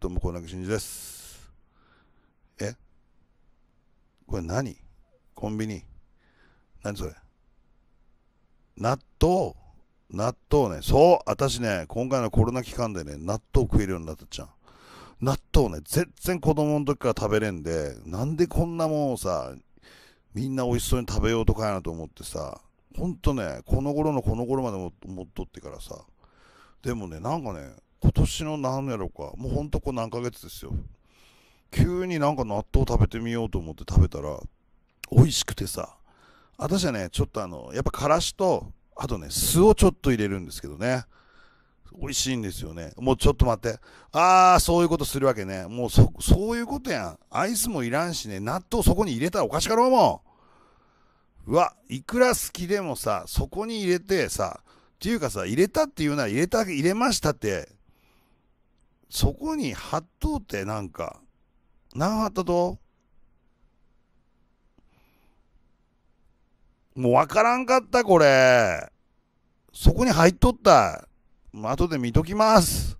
どうも、コーナ二です。えこれ何コンビニ何それ納豆納豆ね。そう私ね、今回のコロナ期間でね、納豆食えるようになったじゃん。納豆ね、全然子供の時から食べれんで、なんでこんなもんをさ、みんな美味しそうに食べようとかやなと思ってさ、ほんとね、この頃のこの頃まで持っとってからさ、でもね、なんかね、今年の何やろか、もうほんとこう何ヶ月ですよ。急になんか納豆食べてみようと思って食べたら、美味しくてさ。私はね、ちょっとあの、やっぱからしと、あとね、酢をちょっと入れるんですけどね。美味しいんですよね。もうちょっと待って。ああ、そういうことするわけね。もうそ、そういうことやん。アイスもいらんしね、納豆そこに入れたらおかしかろうもん。うわ、いくら好きでもさ、そこに入れてさ、っていうかさ、入れたっていうなら入れた、入れましたって、そこに8頭ってなんか、何ったともうわからんかった、これ。そこに入っとった。後で見ときます。